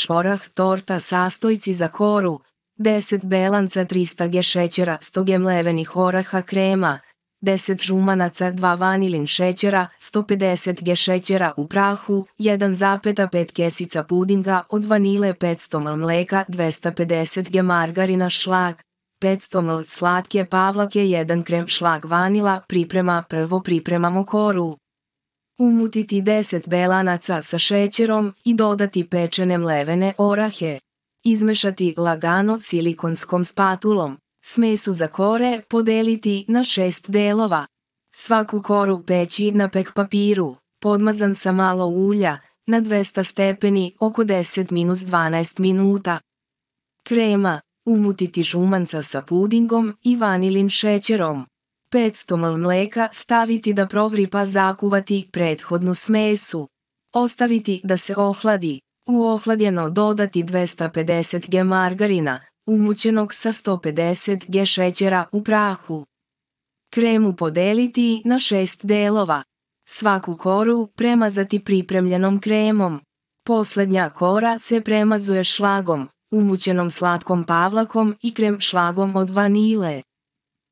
čvorah torta sastojci za koru, 10 belanca 300 g šećera, 100 g mlevenih oraha krema, 10 žumanaca, 2 vanilin šećera, 150 g šećera u prahu, 1,5 kesica pudinga od vanile 500 ml mleka, 250 g margarina šlag, 500 ml slatke pavlake, 1 krem šlag vanila, priprema prvo pripremamo koru. Umutiti 10 belanaca sa šećerom i dodati pečene mlevene orahe. Izmešati lagano silikonskom spatulom. Smesu za kore podeliti na šest delova. Svaku koru peći na pek papiru, podmazan sa malo ulja, na 200 stepeni oko 10-12 minuta. Krema, umutiti žumanca sa pudingom i vanilin šećerom. 500 ml mleka staviti da provri pa zakuvati prethodnu smesu. Ostaviti da se ohladi. U ohladjeno dodati 250 g margarina, umućenog sa 150 g šećera u prahu. Kremu podeliti na šest delova. Svaku koru premazati pripremljenom kremom. Poslednja kora se premazuje šlagom, umućenom slatkom pavlakom i krem šlagom od vanile.